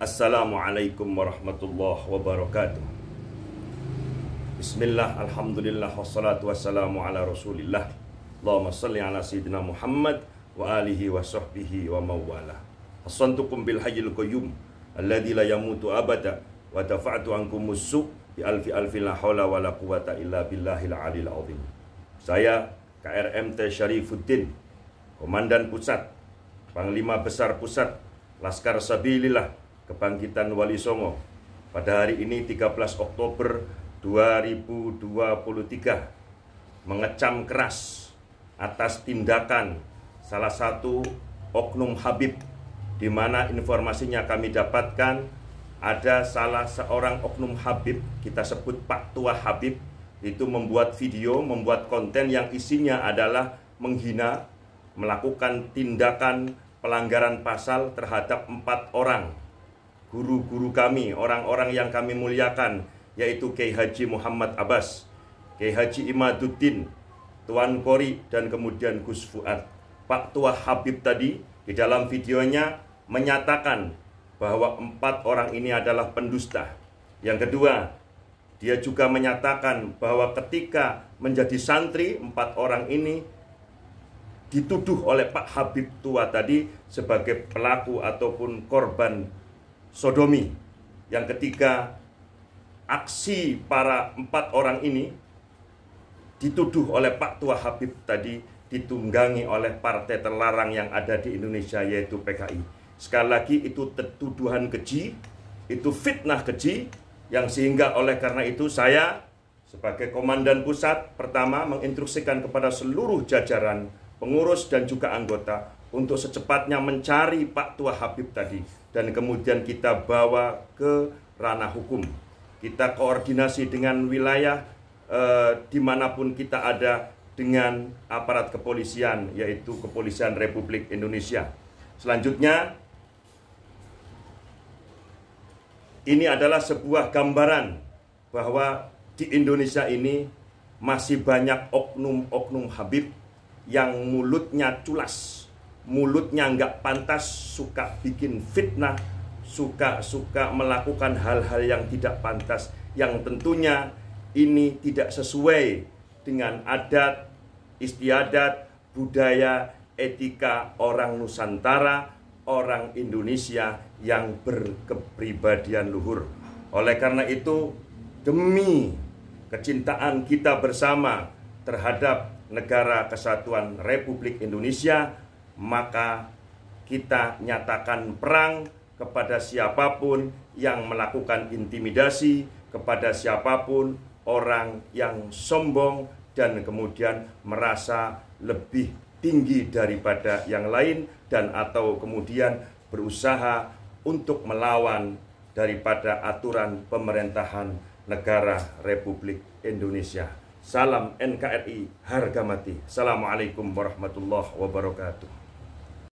Assalamualaikum warahmatullahi wabarakatuh Bismillah, Alhamdulillah, wassalatu wassalamu ala rasulillah Allahumma salli ala sayyidina Muhammad wa alihi wa sahbihi wa mawala Assantukum bil hajil qayyum Alladhi la yamutu abada Wa dafa'tu ankum musu Bi alfi alfi la hawla wa la quwata illa billahil alil azim Saya KRMT Syarifuddin Komandan Pusat Panglima Besar Pusat Laskar Sabilillah Kebangkitan Wali Songo pada hari ini 13 Oktober 2023 mengecam keras atas tindakan salah satu oknum Habib di mana informasinya kami dapatkan ada salah seorang oknum Habib kita sebut Pak Tua Habib itu membuat video, membuat konten yang isinya adalah menghina, melakukan tindakan pelanggaran pasal terhadap empat orang guru-guru kami, orang-orang yang kami muliakan, yaitu Kiai Haji Muhammad Abbas, Kiai Haji Imaduddin, Tuan Kori, dan kemudian Gus Fuad. Pak Tua Habib tadi di dalam videonya menyatakan bahwa empat orang ini adalah pendusta. Yang kedua, dia juga menyatakan bahwa ketika menjadi santri, empat orang ini dituduh oleh Pak Habib Tua tadi sebagai pelaku ataupun korban sodomi. Yang ketiga, aksi para empat orang ini dituduh oleh Pak Tua Habib tadi ditunggangi oleh partai terlarang yang ada di Indonesia yaitu PKI. Sekali lagi itu tuduhan keji, itu fitnah keji yang sehingga oleh karena itu saya sebagai komandan pusat pertama menginstruksikan kepada seluruh jajaran pengurus dan juga anggota untuk secepatnya mencari Pak Tua Habib tadi dan kemudian kita bawa ke ranah hukum. Kita koordinasi dengan wilayah eh, dimanapun kita ada dengan aparat kepolisian yaitu Kepolisian Republik Indonesia. Selanjutnya ini adalah sebuah gambaran bahwa di Indonesia ini masih banyak oknum-oknum Habib yang mulutnya culas mulutnya nggak pantas, suka bikin fitnah, suka-suka melakukan hal-hal yang tidak pantas, yang tentunya ini tidak sesuai dengan adat, istiadat, budaya, etika orang Nusantara, orang Indonesia yang berkepribadian luhur. Oleh karena itu, demi kecintaan kita bersama terhadap negara kesatuan Republik Indonesia, maka kita nyatakan perang kepada siapapun yang melakukan intimidasi, kepada siapapun orang yang sombong dan kemudian merasa lebih tinggi daripada yang lain dan atau kemudian berusaha untuk melawan daripada aturan pemerintahan negara Republik Indonesia. Salam NKRI harga mati. Assalamualaikum warahmatullahi wabarakatuh.